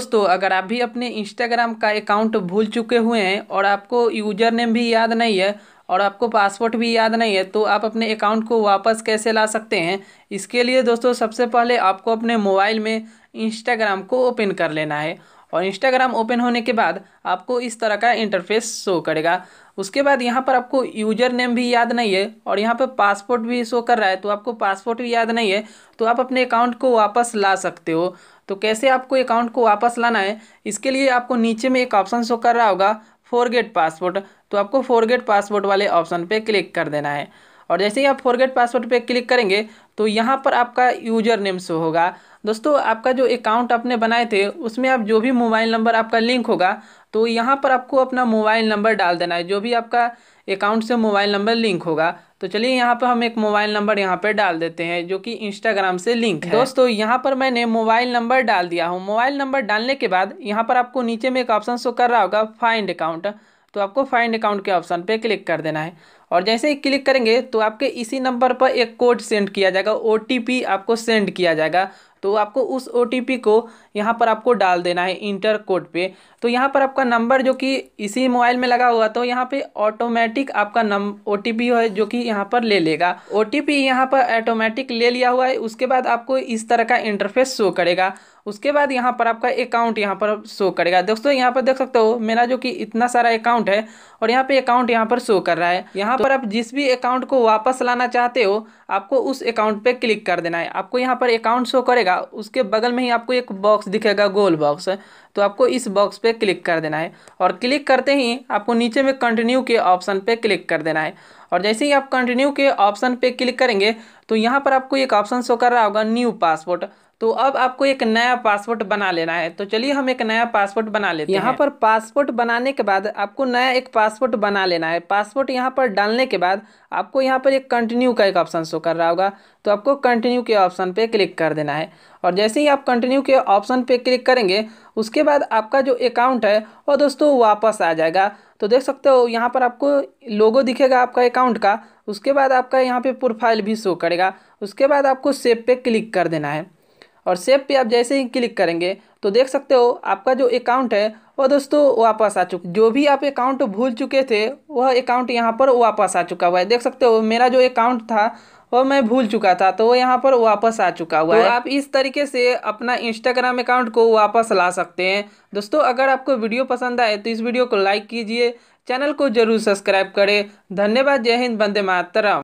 दोस्तों अगर आप भी अपने इंस्टाग्राम का अकाउंट भूल चुके हुए हैं और आपको यूजर नेम भी याद नहीं है और आपको पासवर्ड भी याद नहीं है तो आप अपने अकाउंट को वापस कैसे ला सकते हैं इसके लिए दोस्तों सबसे पहले आपको अपने मोबाइल में इंस्टाग्राम को ओपन कर लेना है और इंस्टाग्राम ओपन होने के बाद आपको इस तरह का इंटरफेस शो करेगा उसके बाद यहाँ पर आपको यूजर नेम भी याद नहीं है और यहाँ पर पासपोर्ट भी शो कर रहा है तो आपको पासपोर्ट भी याद नहीं है तो आप अपने अकाउंट को वापस ला सकते हो तो कैसे आपको अकाउंट को वापस लाना है इसके लिए आपको नीचे में एक ऑप्शन शो कर रहा होगा फोरगेट पासवर्ड तो आपको फोरगेट पासवर्ड वाले ऑप्शन पे क्लिक कर देना है और जैसे ही आप फॉरगेट पासवर्ड पे क्लिक करेंगे तो यहाँ पर आपका यूजर नेम शो होगा दोस्तों आपका जो अकाउंट आपने बनाए थे उसमें आप जो भी मोबाइल नंबर आपका लिंक होगा तो यहाँ पर आपको अपना मोबाइल नंबर डाल देना है जो भी आपका अकाउंट से मोबाइल नंबर लिंक होगा तो चलिए यहाँ पर हम एक मोबाइल नंबर यहाँ पर डाल देते हैं जो कि इंस्टाग्राम से लिंक है दोस्तों यहाँ पर मैंने मोबाइल नंबर डाल दिया हूँ मोबाइल नंबर डालने के बाद यहाँ पर आपको नीचे में एक ऑप्शन शो कर रहा होगा फाइंड अकाउंट तो आपको फाइंड अकाउंट के ऑप्शन पे क्लिक कर देना है और जैसे ही क्लिक करेंगे तो आपके इसी नंबर पर एक कोड सेंड किया जाएगा ओ आपको सेंड किया जाएगा तो आपको उस ओ को यहाँ पर आपको डाल देना है इंटर कोड पे तो यहाँ पर आपका नंबर जो कि इसी मोबाइल में लगा हुआ तो यहाँ पे ऑटोमेटिक आपका नम ओ है जो कि यहाँ पर ले लेगा ओ टी यहाँ पर ऑटोमेटिक ले लिया हुआ है उसके बाद आपको इस तरह का इंटरफेस शो करेगा उसके बाद यहाँ पर आपका अकाउंट यहाँ पर शो करेगा दोस्तों यहाँ पर देख सकते हो मेरा जो कि इतना सारा अकाउंट है और यहाँ पे अकाउंट यहाँ पर शो कर रहा है यहाँ तो पर आप जिस भी अकाउंट को वापस लाना चाहते हो आपको उस अकाउंट पे क्लिक कर देना है आपको यहाँ पर अकाउंट शो करेगा उसके बगल में ही आपको एक बॉक्स दिखेगा गोल बॉक्स तो आपको इस बॉक्स पे क्लिक कर देना है और क्लिक करते ही आपको नीचे में कंटिन्यू के ऑप्शन पे क्लिक कर देना है और जैसे ही आप कंटिन्यू के ऑप्शन पे क्लिक करेंगे तो यहाँ पर आपको एक ऑप्शन शो कर रहा होगा न्यू पासपोर्ट तो अब आपको एक नया पासवर्ड बना लेना है तो चलिए हम एक नया पासवर्ड बना लेते यहाँ हैं यहाँ पर पासवर्ड बनाने के बाद आपको नया एक पासवर्ड बना लेना है पासवर्ड यहाँ पर डालने के बाद आपको यहाँ पर एक कंटिन्यू का एक ऑप्शन शो कर रहा होगा तो आपको कंटिन्यू के ऑप्शन पे क्लिक कर देना है और जैसे ही आप कंटिन्यू के ऑप्शन पे क्लिक करेंगे उसके बाद आपका जो अकाउंट है वो दोस्तों वापस आ जाएगा तो देख सकते हो यहाँ पर आपको लोगो दिखेगा आपका अकाउंट का उसके बाद आपका यहाँ पे प्रोफाइल भी शो करेगा उसके बाद आपको सेव पे क्लिक कर देना है और सेव पे आप जैसे ही क्लिक करेंगे तो देख सकते हो आपका जो अकाउंट है वो दोस्तों वापस आ चुका जो भी आप अकाउंट भूल चुके थे वह अकाउंट यहाँ पर वापस आ चुका हुआ है देख सकते हो मेरा जो अकाउंट था वो मैं भूल चुका था तो वो यहाँ पर वापस आ चुका हुआ तो है तो आप इस तरीके से अपना इंस्टाग्राम अकाउंट को वापस ला सकते हैं दोस्तों अगर आपको वीडियो पसंद आए तो इस वीडियो को लाइक कीजिए चैनल को जरूर सब्सक्राइब करें धन्यवाद जय हिंद बंदे मातरम